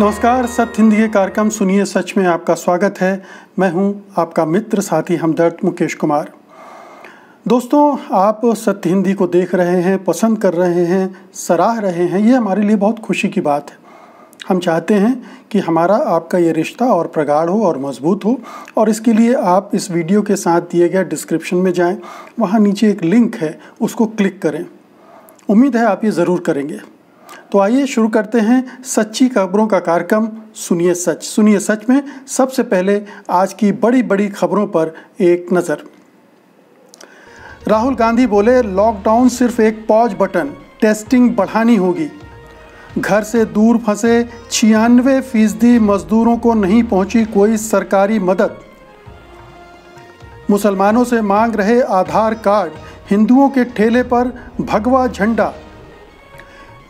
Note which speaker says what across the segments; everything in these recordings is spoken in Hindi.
Speaker 1: नमस्कार सत्य हिंदी के कार्यक्रम सुनिए सच में आपका स्वागत है मैं हूं आपका मित्र साथी हमदर्द मुकेश कुमार दोस्तों आप सत्य हिंदी को देख रहे हैं पसंद कर रहे हैं सराह रहे हैं ये हमारे लिए बहुत खुशी की बात है हम चाहते हैं कि हमारा आपका ये रिश्ता और प्रगाढ़ हो और मजबूत हो और इसके लिए आप इस वीडियो के साथ दिए गए डिस्क्रिप्शन में जाएं वहाँ नीचे एक लिंक है उसको क्लिक करें उम्मीद है आप ये ज़रूर करेंगे तो आइए शुरू करते हैं सच्ची खबरों का कार्यक्रम सुनिए सच सुनिए सच में सबसे पहले आज की बड़ी बड़ी खबरों पर एक नज़र राहुल गांधी बोले लॉकडाउन सिर्फ एक पॉज बटन टेस्टिंग बढ़ानी होगी घर से दूर फंसे छियानवे फीसदी मजदूरों को नहीं पहुंची कोई सरकारी मदद मुसलमानों से मांग रहे आधार कार्ड हिंदुओं के ठेले पर भगवा झंडा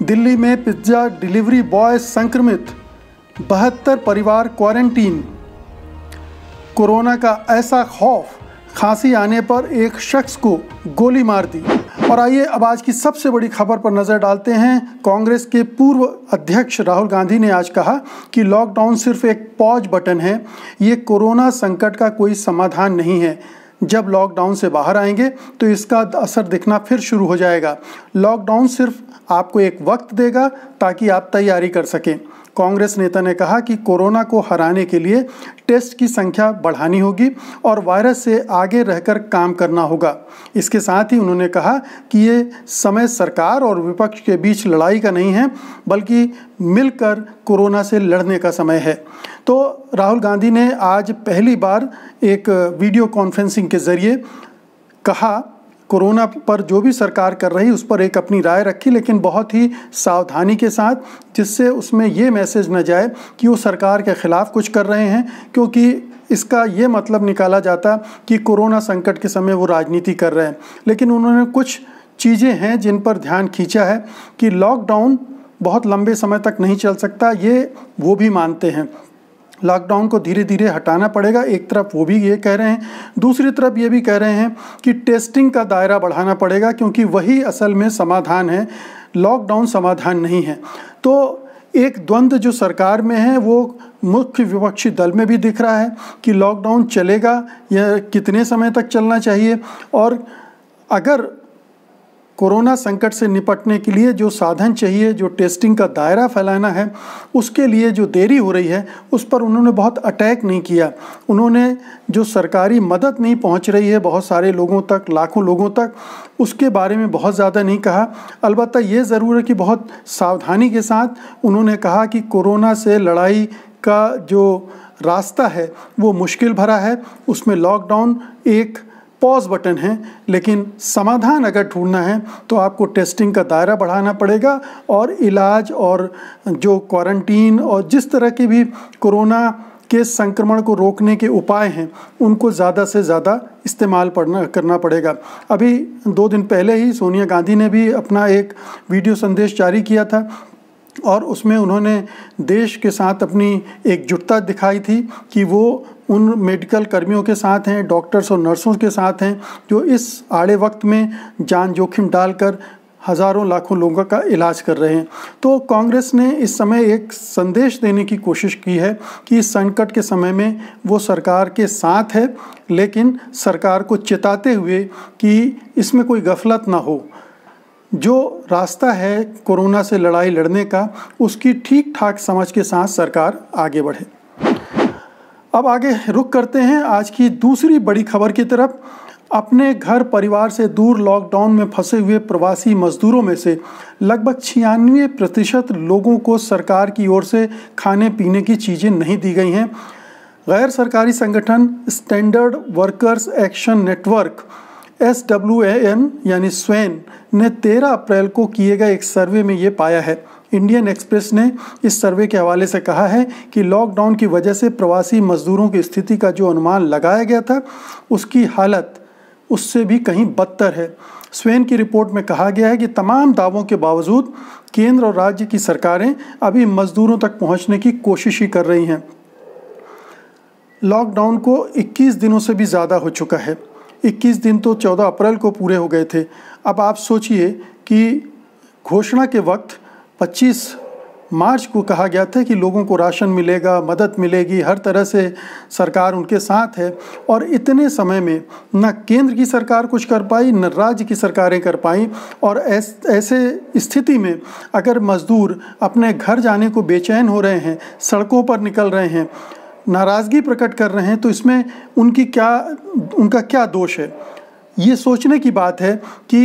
Speaker 1: दिल्ली में पिज्जा डिलीवरी बॉय संक्रमित बहत्तर परिवार क्वारंटीन कोरोना का ऐसा खौफ खांसी आने पर एक शख्स को गोली मार दी और आइए अब आज की सबसे बड़ी खबर पर नज़र डालते हैं कांग्रेस के पूर्व अध्यक्ष राहुल गांधी ने आज कहा कि लॉकडाउन सिर्फ एक पॉज बटन है ये कोरोना संकट का कोई समाधान नहीं है जब लॉकडाउन से बाहर आएंगे तो इसका असर दिखना फिर शुरू हो जाएगा लॉकडाउन सिर्फ आपको एक वक्त देगा ताकि आप तैयारी कर सकें कांग्रेस नेता ने कहा कि कोरोना को हराने के लिए टेस्ट की संख्या बढ़ानी होगी और वायरस से आगे रहकर काम करना होगा इसके साथ ही उन्होंने कहा कि ये समय सरकार और विपक्ष के बीच लड़ाई का नहीं है बल्कि मिलकर कोरोना से लड़ने का समय है तो राहुल गांधी ने आज पहली बार एक वीडियो कॉन्फ्रेंसिंग के ज़रिए कहा कोरोना पर जो भी सरकार कर रही उस पर एक अपनी राय रखी लेकिन बहुत ही सावधानी के साथ जिससे उसमें ये मैसेज न जाए कि वो सरकार के ख़िलाफ़ कुछ कर रहे हैं क्योंकि इसका ये मतलब निकाला जाता कि कोरोना संकट के समय वो राजनीति कर रहे हैं लेकिन उन्होंने कुछ चीज़ें हैं जिन पर ध्यान खींचा है कि लॉकडाउन बहुत लंबे समय तक नहीं चल सकता ये वो भी मानते हैं लॉकडाउन को धीरे धीरे हटाना पड़ेगा एक तरफ वो भी ये कह रहे हैं दूसरी तरफ ये भी कह रहे हैं कि टेस्टिंग का दायरा बढ़ाना पड़ेगा क्योंकि वही असल में समाधान है लॉकडाउन समाधान नहीं है तो एक द्वंद्व जो सरकार में है वो मुख्य विपक्षी दल में भी दिख रहा है कि लॉकडाउन चलेगा या कितने समय तक चलना चाहिए और अगर कोरोना संकट से निपटने के लिए जो साधन चाहिए जो टेस्टिंग का दायरा फैलाना है उसके लिए जो देरी हो रही है उस पर उन्होंने बहुत अटैक नहीं किया उन्होंने जो सरकारी मदद नहीं पहुंच रही है बहुत सारे लोगों तक लाखों लोगों तक उसके बारे में बहुत ज़्यादा नहीं कहा अलबत्त ये ज़रूर है कि बहुत सावधानी के साथ उन्होंने कहा कि कोरोना से लड़ाई का जो रास्ता है वो मुश्किल भरा है उसमें लॉकडाउन एक पॉज बटन है लेकिन समाधान अगर ढूंढना है तो आपको टेस्टिंग का दायरा बढ़ाना पड़ेगा और इलाज और जो क्वारंटीन और जिस तरह की भी कोरोना के संक्रमण को रोकने के उपाय हैं उनको ज़्यादा से ज़्यादा इस्तेमाल पड़ना करना पड़ेगा अभी दो दिन पहले ही सोनिया गांधी ने भी अपना एक वीडियो संदेश जारी किया था और उसमें उन्होंने देश के साथ अपनी एकजुटता दिखाई थी कि वो उन मेडिकल कर्मियों के साथ हैं डॉक्टर्स और नर्सों के साथ हैं जो इस आड़े वक्त में जान जोखिम डालकर हज़ारों लाखों लोगों का इलाज कर रहे हैं तो कांग्रेस ने इस समय एक संदेश देने की कोशिश की है कि इस संकट के समय में वो सरकार के साथ है लेकिन सरकार को चेताते हुए कि इसमें कोई गफलत ना हो जो रास्ता है कोरोना से लड़ाई लड़ने का उसकी ठीक ठाक समझ के साथ सरकार आगे बढ़े अब आगे रुक करते हैं आज की दूसरी बड़ी खबर की तरफ अपने घर परिवार से दूर लॉकडाउन में फंसे हुए प्रवासी मजदूरों में से लगभग छियानवे प्रतिशत लोगों को सरकार की ओर से खाने पीने की चीज़ें नहीं दी गई हैं गैर सरकारी संगठन standard workers action network S W A N यानी स्वैन ने 13 अप्रैल को किए गए एक सर्वे में ये पाया है इंडियन एक्सप्रेस ने इस सर्वे के हवाले से कहा है कि लॉकडाउन की वजह से प्रवासी मजदूरों की स्थिति का जो अनुमान लगाया गया था उसकी हालत उससे भी कहीं बदतर है स्वेन की रिपोर्ट में कहा गया है कि तमाम दावों के बावजूद केंद्र और राज्य की सरकारें अभी मजदूरों तक पहुंचने की कोशिश ही कर रही हैं लॉकडाउन को 21 दिनों से भी ज़्यादा हो चुका है 21 दिन तो 14 अप्रैल को पूरे हो गए थे अब आप सोचिए कि घोषणा के वक्त 25 मार्च को कहा गया था कि लोगों को राशन मिलेगा मदद मिलेगी हर तरह से सरकार उनके साथ है और इतने समय में न केंद्र की सरकार कुछ कर पाई न राज्य की सरकारें कर पाई और ऐस, ऐसे स्थिति में अगर मज़दूर अपने घर जाने को बेचैन हो रहे हैं सड़कों पर निकल रहे हैं नाराज़गी प्रकट कर रहे हैं तो इसमें उनकी क्या उनका क्या दोष है ये सोचने की बात है कि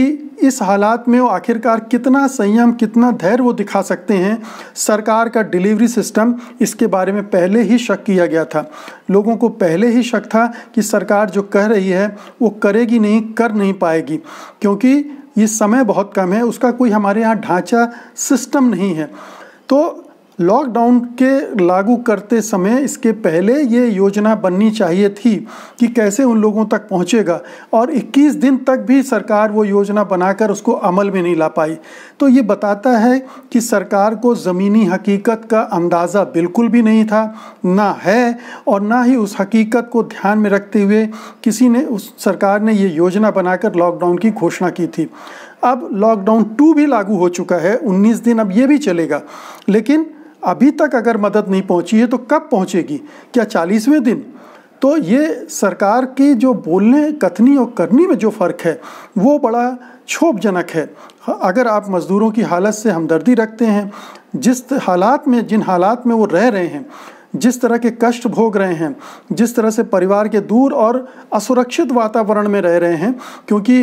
Speaker 1: इस हालात में वो आखिरकार कितना संयम कितना धैर्य वो दिखा सकते हैं सरकार का डिलीवरी सिस्टम इसके बारे में पहले ही शक किया गया था लोगों को पहले ही शक था कि सरकार जो कह रही है वो करेगी नहीं कर नहीं पाएगी क्योंकि ये समय बहुत कम है उसका कोई हमारे यहाँ ढांचा सिस्टम नहीं है तो लॉकडाउन के लागू करते समय इसके पहले ये योजना बननी चाहिए थी कि कैसे उन लोगों तक पहुंचेगा और 21 दिन तक भी सरकार वो योजना बनाकर उसको अमल में नहीं ला पाई तो ये बताता है कि सरकार को ज़मीनी हकीकत का अंदाज़ा बिल्कुल भी नहीं था ना है और ना ही उस हकीकत को ध्यान में रखते हुए किसी ने उस सरकार ने ये योजना बनाकर लॉकडाउन की घोषणा की थी अब लॉकडाउन टू भी लागू हो चुका है 19 दिन अब ये भी चलेगा लेकिन अभी तक अगर मदद नहीं पहुंची है तो कब पहुंचेगी क्या चालीसवें दिन तो ये सरकार की जो बोलने कथनी और करनी में जो फ़र्क है वो बड़ा क्षोभजनक है अगर आप मज़दूरों की हालत से हमदर्दी रखते हैं जिस हालात में जिन हालात में वो रह रहे हैं जिस तरह के कष्ट भोग रहे हैं जिस तरह से परिवार के दूर और असुरक्षित वातावरण में रह रहे हैं क्योंकि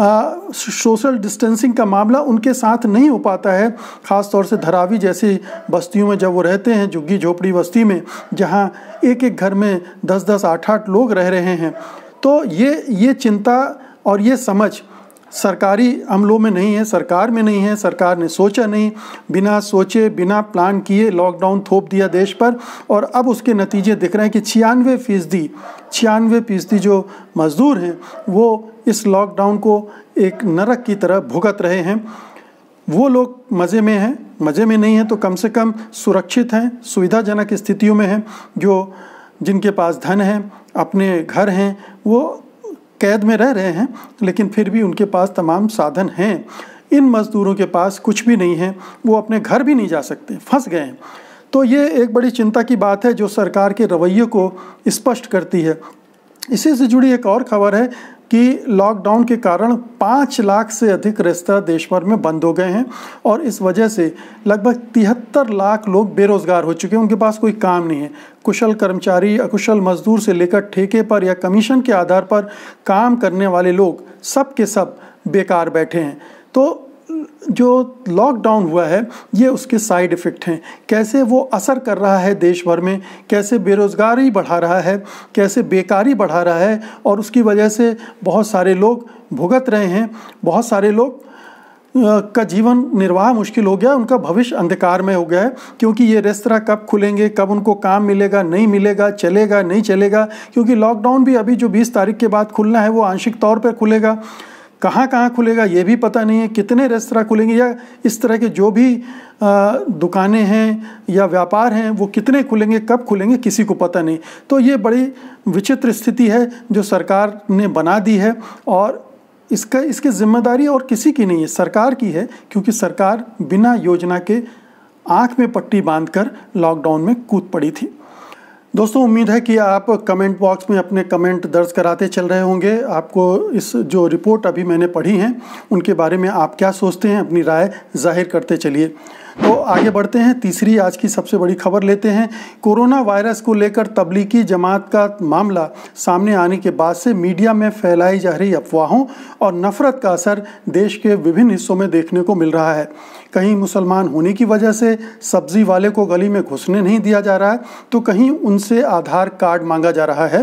Speaker 1: सोशल डिस्टेंसिंग का मामला उनके साथ नहीं हो पाता है ख़ास तौर से धरावी जैसी बस्तियों में जब वो रहते हैं झुग्गी झोपड़ी बस्ती में जहाँ एक एक घर में दस दस आठ आठ लोग रह रहे हैं तो ये ये चिंता और ये समझ सरकारी अमलों में नहीं है सरकार में नहीं है सरकार ने सोचा नहीं बिना सोचे बिना प्लान किए लॉकडाउन थोप दिया देश पर और अब उसके नतीजे दिख रहे हैं कि छियानवे फीसदी छियानवे फीसदी जो मज़दूर हैं वो इस लॉकडाउन को एक नरक की तरह भुगत रहे हैं वो लोग मज़े में हैं मज़े में नहीं हैं तो कम से कम सुरक्षित हैं सुविधाजनक स्थितियों में हैं जो जिनके पास धन है अपने घर हैं वो कैद में रह रहे हैं लेकिन फिर भी उनके पास तमाम साधन हैं इन मज़दूरों के पास कुछ भी नहीं है वो अपने घर भी नहीं जा सकते फंस गए हैं तो ये एक बड़ी चिंता की बात है जो सरकार के रवैये को स्पष्ट करती है इसी से जुड़ी एक और खबर है कि लॉकडाउन के कारण पाँच लाख से अधिक रेस्तरा देश भर में बंद हो गए हैं और इस वजह से लगभग तिहत्तर लाख लोग बेरोज़गार हो चुके हैं उनके पास कोई काम नहीं है कुशल कर्मचारी अकुशल मजदूर से लेकर ठेके पर या कमीशन के आधार पर काम करने वाले लोग सब के सब बेकार बैठे हैं तो जो लॉकडाउन हुआ है ये उसके साइड इफ़ेक्ट हैं कैसे वो असर कर रहा है देश भर में कैसे बेरोज़गारी बढ़ा रहा है कैसे बेकारी बढ़ा रहा है और उसकी वजह से बहुत सारे लोग भुगत रहे हैं बहुत सारे लोग का जीवन निर्वाह मुश्किल हो गया उनका भविष्य अंधकार में हो गया है क्योंकि ये रेस्तरा कब खुलेंगे कब उनको काम मिलेगा नहीं मिलेगा चलेगा नहीं चलेगा क्योंकि लॉकडाउन भी अभी जो 20 तारीख के बाद खुलना है वो आंशिक तौर पर खुलेगा कहाँ कहाँ खुलेगा ये भी पता नहीं है कितने रेस्तरा खुलेंगे या इस तरह के जो भी दुकानें हैं या व्यापार हैं वो कितने खुलेंगे कब खुलेंगे किसी को पता नहीं तो ये बड़ी विचित्र स्थिति है जो सरकार ने बना दी है और इसका इसकी जिम्मेदारी और किसी की नहीं है सरकार की है क्योंकि सरकार बिना योजना के आँख में पट्टी बांधकर लॉकडाउन में कूद पड़ी थी दोस्तों उम्मीद है कि आप कमेंट बॉक्स में अपने कमेंट दर्ज कराते चल रहे होंगे आपको इस जो रिपोर्ट अभी मैंने पढ़ी है उनके बारे में आप क्या सोचते हैं अपनी राय जाहिर करते चलिए तो आगे बढ़ते हैं तीसरी आज की सबसे बड़ी खबर लेते हैं कोरोना वायरस को लेकर तबलीगी जमात का मामला सामने आने के बाद से मीडिया में फैलाई जा रही अफवाहों और नफरत का असर देश के विभिन्न हिस्सों में देखने को मिल रहा है कहीं मुसलमान होने की वजह से सब्ज़ी वाले को गली में घुसने नहीं दिया जा रहा है तो कहीं उनसे आधार कार्ड मांगा जा रहा है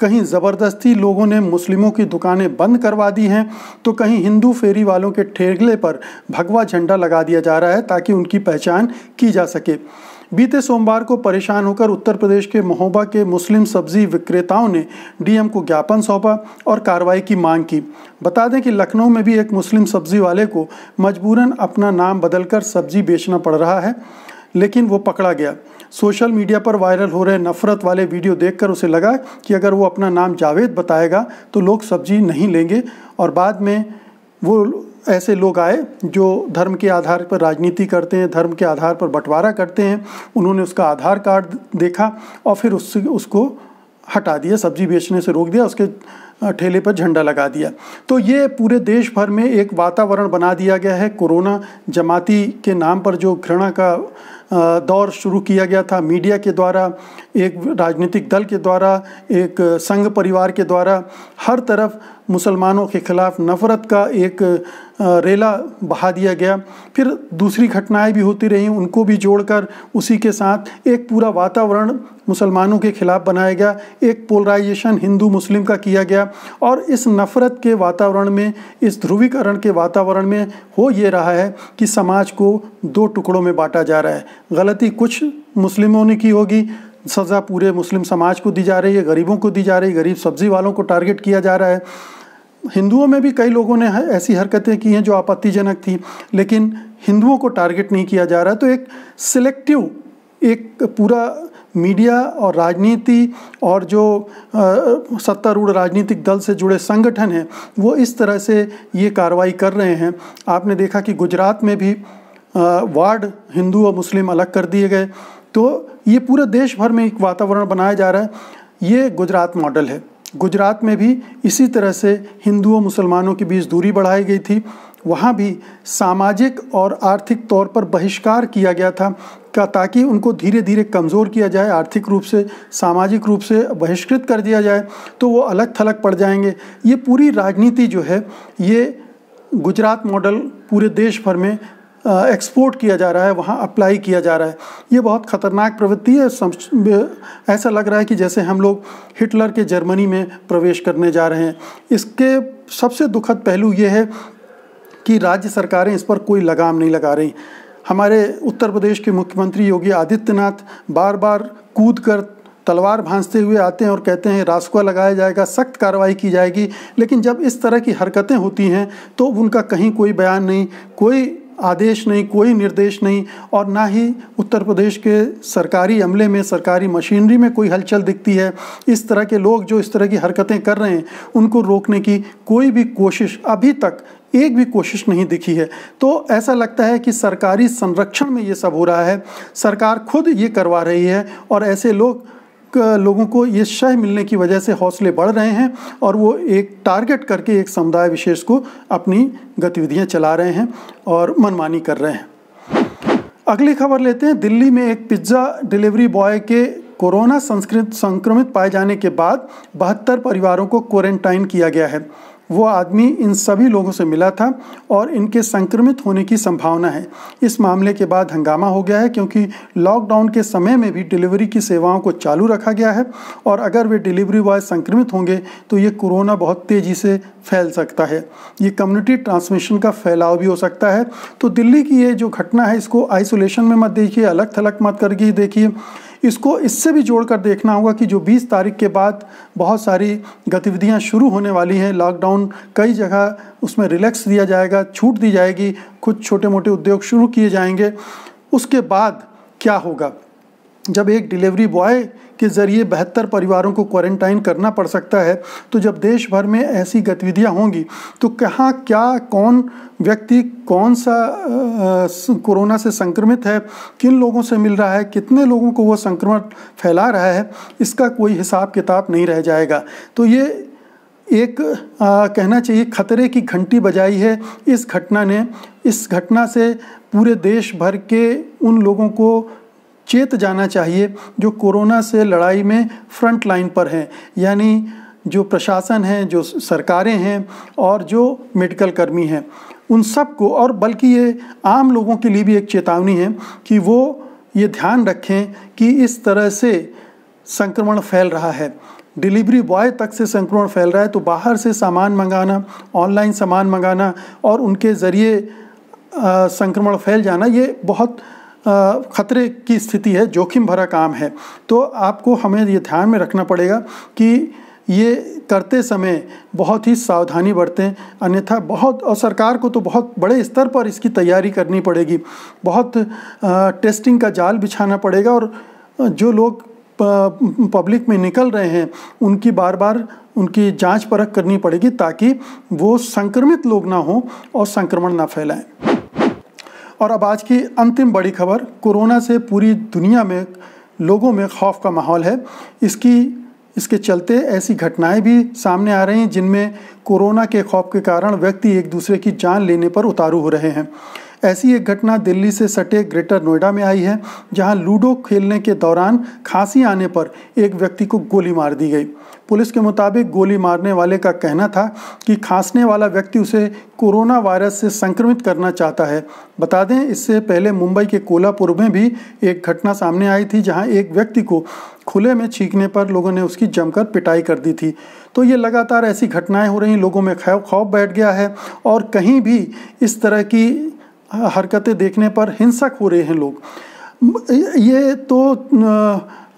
Speaker 1: कहीं ज़बरदस्ती लोगों ने मुस्लिमों की दुकानें बंद करवा दी हैं तो कहीं हिंदू फेरी वालों के ठेगले पर भगवा झंडा लगा दिया जा रहा है ताकि उनकी पहचान की जा सके बीते सोमवार को परेशान होकर उत्तर प्रदेश के महोबा के मुस्लिम सब्जी विक्रेताओं ने डीएम को ज्ञापन सौंपा और कार्रवाई की मांग की बता दें कि लखनऊ में भी एक मुस्लिम सब्जी वाले को मजबूरन अपना नाम बदलकर सब्जी बेचना पड़ रहा है लेकिन वो पकड़ा गया सोशल मीडिया पर वायरल हो रहे नफरत वाले वीडियो देखकर उसे लगा कि अगर वो अपना नाम जावेद बताएगा तो लोग सब्जी नहीं लेंगे और बाद में वो ऐसे लोग आए जो धर्म के आधार पर राजनीति करते हैं धर्म के आधार पर बंटवारा करते हैं उन्होंने उसका आधार कार्ड देखा और फिर उससे उसको हटा दिया सब्जी बेचने से रोक दिया उसके ठेले पर झंडा लगा दिया तो ये पूरे देश भर में एक वातावरण बना दिया गया है कोरोना जमाती के नाम पर जो घृणा का दौर शुरू किया गया था मीडिया के द्वारा एक राजनीतिक दल के द्वारा एक संघ परिवार के द्वारा हर तरफ मुसलमानों के ख़िलाफ़ नफ़रत का एक रेला बहा दिया गया फिर दूसरी घटनाएं भी होती रहीं उनको भी जोड़कर उसी के साथ एक पूरा वातावरण मुसलमानों के ख़िलाफ़ बनाया गया एक पोलराइजेशन हिंदू मुस्लिम का किया गया और इस नफ़रत के वातावरण में इस ध्रुवीकरण के वातावरण में हो ये रहा है कि समाज को दो टुकड़ों में बांटा जा रहा है गलती कुछ मुस्लिमों ने की होगी सज़ा पूरे मुस्लिम समाज को दी जा रही है गरीबों को दी जा रही है गरीब सब्ज़ी वालों को टारगेट किया जा रहा है हिंदुओं में भी कई लोगों ने ऐसी हरकतें की हैं जो आपत्तिजनक थी लेकिन हिंदुओं को टारगेट नहीं किया जा रहा तो एक सिलेक्टिव एक पूरा मीडिया और राजनीति और जो सत्तारूढ़ राजनीतिक दल से जुड़े संगठन हैं वो इस तरह से ये कार्रवाई कर रहे हैं आपने देखा कि गुजरात में भी वार्ड हिंदू और मुस्लिम अलग कर दिए गए तो ये पूरे देश भर में एक वातावरण बनाया जा रहा है ये गुजरात मॉडल है गुजरात में भी इसी तरह से हिंदू और मुसलमानों के बीच दूरी बढ़ाई गई थी वहाँ भी सामाजिक और आर्थिक तौर पर बहिष्कार किया गया था का ताकि उनको धीरे धीरे कमज़ोर किया जाए आर्थिक रूप से सामाजिक रूप से बहिष्कृत कर दिया जाए तो वो अलग थलग पड़ जाएंगे ये पूरी राजनीति जो है ये गुजरात मॉडल पूरे देश भर में एक्सपोर्ट किया जा रहा है वहाँ अप्लाई किया जा रहा है ये बहुत खतरनाक प्रवृत्ति है ऐसा लग रहा है कि जैसे हम लोग हिटलर के जर्मनी में प्रवेश करने जा रहे हैं इसके सबसे दुखद पहलू ये है कि राज्य सरकारें इस पर कोई लगाम नहीं लगा रही हमारे उत्तर प्रदेश के मुख्यमंत्री योगी आदित्यनाथ बार बार कूद कर तलवार भांसते हुए आते हैं और कहते हैं रासुका लगाया जाएगा सख्त कार्रवाई की जाएगी लेकिन जब इस तरह की हरकतें होती हैं तो उनका कहीं कोई बयान नहीं कोई आदेश नहीं कोई निर्देश नहीं और ना ही उत्तर प्रदेश के सरकारी अमले में सरकारी मशीनरी में कोई हलचल दिखती है इस तरह के लोग जो इस तरह की हरकतें कर रहे हैं उनको रोकने की कोई भी कोशिश अभी तक एक भी कोशिश नहीं दिखी है तो ऐसा लगता है कि सरकारी संरक्षण में ये सब हो रहा है सरकार खुद ये करवा रही है और ऐसे लोग लोगों को ये शह मिलने की वजह से हौसले बढ़ रहे हैं और वो एक टारगेट करके एक समुदाय विशेष को अपनी गतिविधियाँ चला रहे हैं और मनमानी कर रहे हैं अगली खबर लेते हैं दिल्ली में एक पिज्ज़ा डिलीवरी बॉय के कोरोना संस्कृत संक्रमित पाए जाने के बाद बहत्तर परिवारों को क्वारंटाइन किया गया है वो आदमी इन सभी लोगों से मिला था और इनके संक्रमित होने की संभावना है इस मामले के बाद हंगामा हो गया है क्योंकि लॉकडाउन के समय में भी डिलीवरी की सेवाओं को चालू रखा गया है और अगर वे डिलीवरी बॉय संक्रमित होंगे तो ये कोरोना बहुत तेज़ी से फैल सकता है ये कम्युनिटी ट्रांसमिशन का फैलाव भी हो सकता है तो दिल्ली की ये जो घटना है इसको आइसोलेशन में मत देखिए अलग थलग मत करके देखिए इसको इससे भी जोड़कर देखना होगा कि जो 20 तारीख के बाद बहुत सारी गतिविधियां शुरू होने वाली हैं लॉकडाउन कई जगह उसमें रिलैक्स दिया जाएगा छूट दी जाएगी कुछ छोटे मोटे उद्योग शुरू किए जाएंगे उसके बाद क्या होगा जब एक डिलीवरी बॉय के ज़रिए बहत्तर परिवारों को क्वारंटाइन करना पड़ सकता है तो जब देश भर में ऐसी गतिविधियाँ होंगी तो कहाँ क्या कौन व्यक्ति कौन सा कोरोना से संक्रमित है किन लोगों से मिल रहा है कितने लोगों को वह संक्रमण फैला रहा है इसका कोई हिसाब किताब नहीं रह जाएगा तो ये एक आ, कहना चाहिए खतरे की घंटी बजाई है इस घटना ने इस घटना से पूरे देश भर के उन लोगों को चेत जाना चाहिए जो कोरोना से लड़ाई में फ्रंट लाइन पर हैं यानी जो प्रशासन हैं जो सरकारें हैं और जो मेडिकल कर्मी हैं उन सबको और बल्कि ये आम लोगों के लिए भी एक चेतावनी है कि वो ये ध्यान रखें कि इस तरह से संक्रमण फैल रहा है डिलीवरी बॉय तक से संक्रमण फैल रहा है तो बाहर से सामान मंगाना ऑनलाइन सामान मंगाना और उनके ज़रिए संक्रमण फैल जाना ये बहुत ख़तरे की स्थिति है जोखिम भरा काम है तो आपको हमें ये ध्यान में रखना पड़ेगा कि ये करते समय बहुत ही सावधानी बरतें अन्यथा बहुत और सरकार को तो बहुत बड़े स्तर पर इसकी तैयारी करनी पड़ेगी बहुत टेस्टिंग का जाल बिछाना पड़ेगा और जो लोग पब्लिक में निकल रहे हैं उनकी बार बार उनकी जांच परख करनी पड़ेगी ताकि वो संक्रमित लोग ना हों और संक्रमण ना फैलाएं और अब आज की अंतिम बड़ी खबर कोरोना से पूरी दुनिया में लोगों में खौफ का माहौल है इसकी इसके चलते ऐसी घटनाएं भी सामने आ रही हैं जिनमें कोरोना के खौफ के कारण व्यक्ति एक दूसरे की जान लेने पर उतारू हो रहे हैं ऐसी एक घटना दिल्ली से सटे ग्रेटर नोएडा में आई है जहां लूडो खेलने के दौरान खांसी आने पर एक व्यक्ति को गोली मार दी गई पुलिस के मुताबिक गोली मारने वाले का कहना था कि खांसने वाला व्यक्ति उसे कोरोना वायरस से संक्रमित करना चाहता है बता दें इससे पहले मुंबई के कोल्हापुर में भी एक घटना सामने आई थी जहां एक व्यक्ति को खुले में छींकने पर लोगों ने उसकी जमकर पिटाई कर दी थी तो ये लगातार ऐसी घटनाएं हो रही लोगों में खौफ बैठ गया है और कहीं भी इस तरह की हरकतें देखने पर हिंसक हो रहे हैं लोग ये तो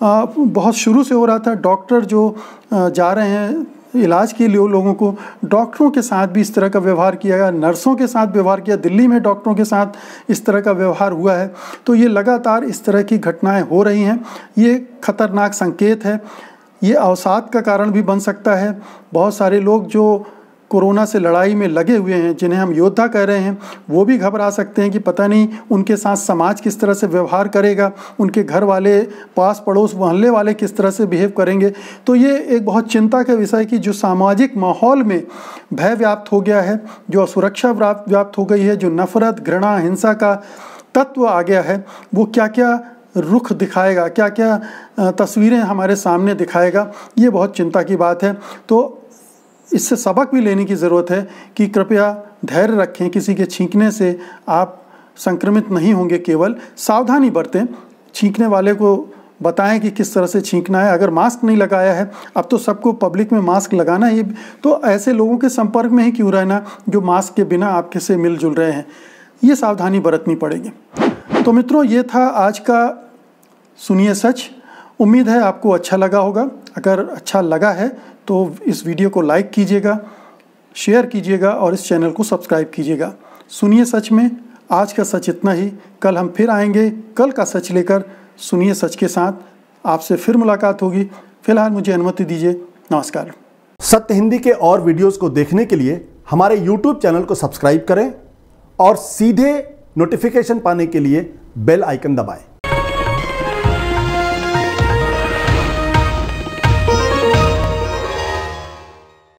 Speaker 1: बहुत शुरू से हो रहा था डॉक्टर जो जा रहे हैं इलाज के लिए लोगों को डॉक्टरों के साथ भी इस तरह का व्यवहार किया गया नर्सों के साथ व्यवहार किया दिल्ली में डॉक्टरों के साथ इस तरह का व्यवहार हुआ है तो ये लगातार इस तरह की घटनाएं हो रही हैं ये खतरनाक संकेत है ये अवसाद का कारण भी बन सकता है बहुत सारे लोग जो कोरोना से लड़ाई में लगे हुए हैं जिन्हें हम योद्धा कह रहे हैं वो भी घबरा सकते हैं कि पता नहीं उनके साथ समाज किस तरह से व्यवहार करेगा उनके घर वाले पास पड़ोस मोहल्ले वाले किस तरह से बिहेव करेंगे तो ये एक बहुत चिंता का विषय कि जो सामाजिक माहौल में भय व्याप्त हो गया है जो असुरक्षा व्याप्त हो गई है जो नफरत घृणा हिंसा का तत्व आ गया है वो क्या क्या रुख दिखाएगा क्या क्या तस्वीरें हमारे सामने दिखाएगा ये बहुत चिंता की बात है तो इससे सबक भी लेने की ज़रूरत है कि कृपया धैर्य रखें किसी के छींकने से आप संक्रमित नहीं होंगे केवल सावधानी बरतें छींकने वाले को बताएं कि किस तरह से छींकना है अगर मास्क नहीं लगाया है अब तो सबको पब्लिक में मास्क लगाना ही तो ऐसे लोगों के संपर्क में ही क्यों रहना जो मास्क के बिना आपके से मिलजुल रहे हैं ये सावधानी बरतनी पड़ेगी तो मित्रों ये था आज का सुनिए सच उम्मीद है आपको अच्छा लगा होगा अगर अच्छा लगा है तो इस वीडियो को लाइक कीजिएगा शेयर कीजिएगा और इस चैनल को सब्सक्राइब कीजिएगा सुनिए सच में आज का सच इतना ही कल हम फिर आएंगे कल का सच लेकर सुनिए सच के साथ आपसे फिर मुलाकात होगी फिलहाल मुझे अनुमति दीजिए नमस्कार सत्य हिंदी के और वीडियोस को देखने के लिए हमारे यूट्यूब चैनल को सब्सक्राइब करें और सीधे नोटिफिकेशन पाने के लिए बेल आइकन दबाएं